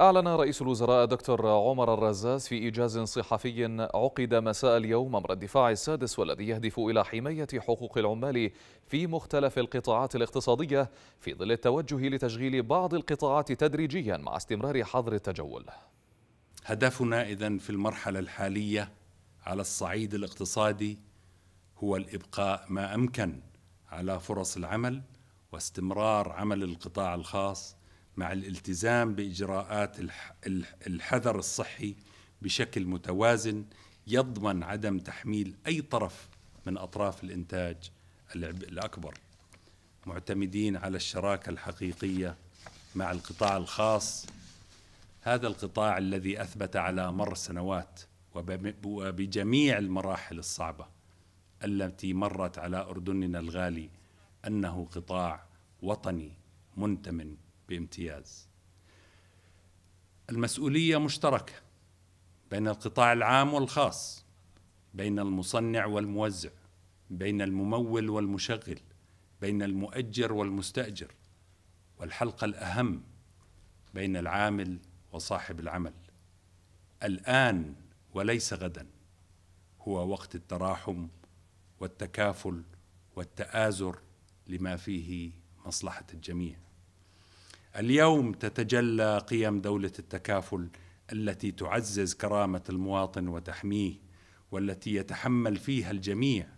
أعلن رئيس الوزراء دكتور عمر الرزاز في إيجاز صحفي عقد مساء اليوم أمر الدفاع السادس والذي يهدف إلى حماية حقوق العمال في مختلف القطاعات الاقتصادية في ظل التوجه لتشغيل بعض القطاعات تدريجيا مع استمرار حظر التجول هدفنا إذا في المرحلة الحالية على الصعيد الاقتصادي هو الإبقاء ما أمكن على فرص العمل واستمرار عمل القطاع الخاص مع الالتزام باجراءات الحذر الصحي بشكل متوازن يضمن عدم تحميل اي طرف من اطراف الانتاج العبء الاكبر معتمدين على الشراكه الحقيقيه مع القطاع الخاص هذا القطاع الذي اثبت على مر سنوات وبجميع المراحل الصعبه التي مرت على اردننا الغالي انه قطاع وطني منتمن بامتياز المسؤوليه مشتركه بين القطاع العام والخاص بين المصنع والموزع بين الممول والمشغل بين المؤجر والمستاجر والحلقه الاهم بين العامل وصاحب العمل الان وليس غدا هو وقت التراحم والتكافل والتآزر لما فيه مصلحة الجميع اليوم تتجلى قيم دوله التكافل التي تعزز كرامه المواطن وتحميه والتي يتحمل فيها الجميع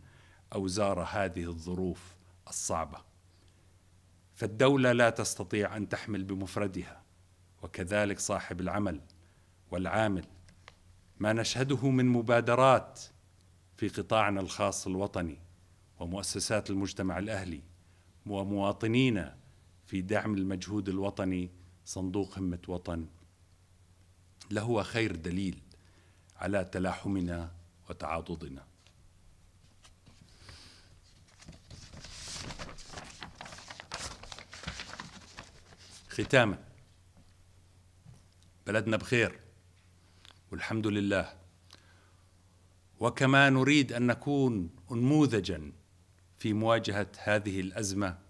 اوزار هذه الظروف الصعبه فالدوله لا تستطيع ان تحمل بمفردها وكذلك صاحب العمل والعامل ما نشهده من مبادرات في قطاعنا الخاص الوطني ومؤسسات المجتمع الاهلي ومواطنينا في دعم المجهود الوطني صندوق همة وطن لهو خير دليل على تلاحمنا وتعاضدنا ختاما بلدنا بخير والحمد لله وكما نريد ان نكون انموذجا في مواجهه هذه الازمه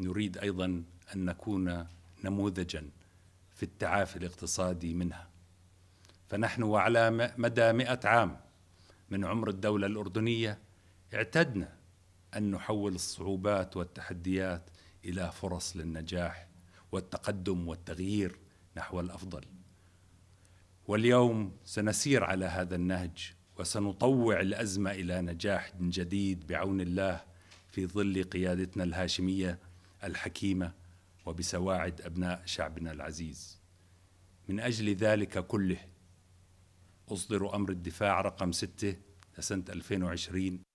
نريد ايضا ان نكون نموذجا في التعافي الاقتصادي منها فنحن وعلى مدى مئة عام من عمر الدولة الأردنية اعتدنا أن نحول الصعوبات والتحديات إلى فرص للنجاح والتقدم والتغيير نحو الأفضل واليوم سنسير على هذا النهج وسنطوع الأزمة إلى نجاح جديد بعون الله في ظل قيادتنا الهاشمية الحكيمه وبسواعد ابناء شعبنا العزيز. من اجل ذلك كله اصدر امر الدفاع رقم سته لسنه 2020